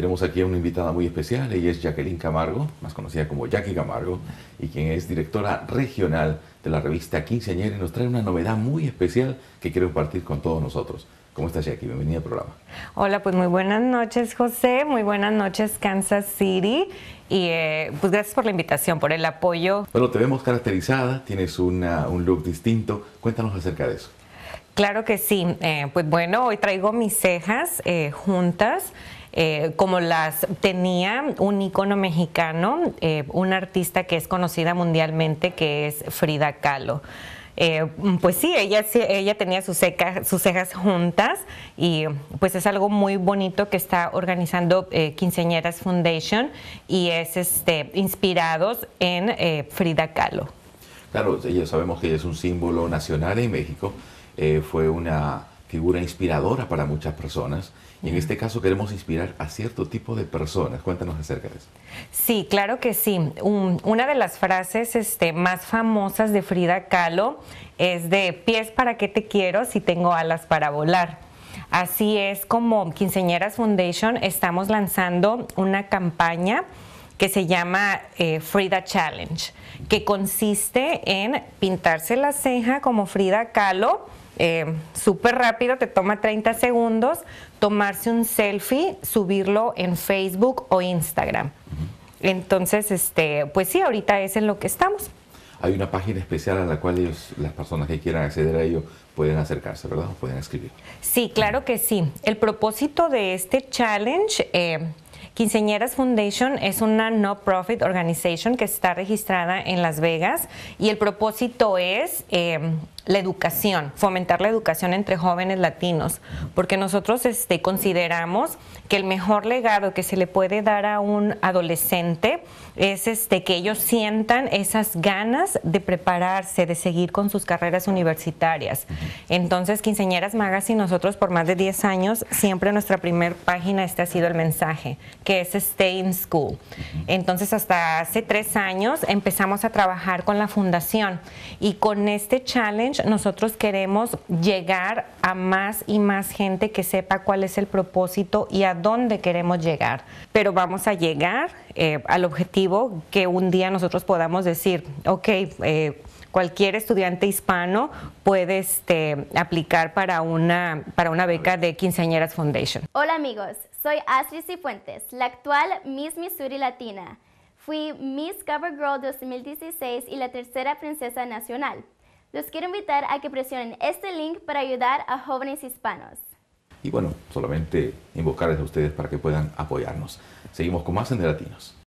Tenemos aquí a una invitada muy especial, ella es Jacqueline Camargo, más conocida como Jackie Camargo, y quien es directora regional de la revista Quinceañera y nos trae una novedad muy especial que quiero compartir con todos nosotros. ¿Cómo estás, Jackie? Bienvenida al programa. Hola, pues muy buenas noches, José. Muy buenas noches, Kansas City. Y eh, pues gracias por la invitación, por el apoyo. Bueno, te vemos caracterizada, tienes un look distinto. Cuéntanos acerca de eso. Claro que sí. Eh, pues bueno, hoy traigo mis cejas eh, juntas. Eh, como las tenía un icono mexicano, eh, una artista que es conocida mundialmente que es Frida Kahlo. Eh, pues sí, ella, ella tenía sus, cejas, sus cejas juntas y pues es algo muy bonito que está organizando eh, Quinceañeras Foundation y es este, inspirados en Frida Kahlo. Claro, ya sabemos que es un símbolo nacional en México, fue una figura inspiradora para muchas personas. Y en este caso queremos inspirar a cierto tipo de personas. Cuéntanos acerca de eso. Sí, claro que sí. una de las frases este, más famosas de Frida Kahlo es de pies para qué te quiero si tengo alas para volar. Así es como Quinceñeras Foundation estamos lanzando una campaña que se llama eh, Frida Challenge, que consiste en pintarse la ceja como Frida Kahlo eh, súper rápido, te toma 30 segundos tomarse un selfie, subirlo en Facebook o Instagram. Entonces, este, pues sí, ahorita es en lo que estamos. Hay una página especial a la cual las personas que quieran acceder a ello pueden acercarse, ¿verdad? pueden escribir. Sí, claro que sí. El propósito de este challenge... Eh, Quinceñeras Foundation es una no-profit organization que está registrada en Las Vegas y el propósito es eh, la educación, fomentar la educación entre jóvenes latinos, porque nosotros este, consideramos que el mejor legado que se le puede dar a un adolescente es este, que ellos sientan esas ganas de prepararse, de seguir con sus carreras universitarias. Entonces, Quinceñeras y nosotros por más de 10 años, siempre nuestra primera página, este ha sido el mensaje, que es Stay este, in School. Entonces, hasta hace tres años empezamos a trabajar con la fundación y con este challenge nosotros queremos llegar a más y más gente que sepa cuál es el propósito y a dónde queremos llegar. Pero vamos a llegar eh, al objetivo que un día nosotros podamos decir, ok, eh, cualquier estudiante hispano puede este, aplicar para una, para una beca de Quinceañeras Foundation. Hola amigos, soy Astrid Cifuentes, la actual Miss Missouri Latina. Fui Miss Cover Girl 2016 y la tercera princesa nacional los quiero invitar a que presionen este link para ayudar a jóvenes hispanos. Y bueno, solamente invocarles a ustedes para que puedan apoyarnos. Seguimos con más en de Latinos.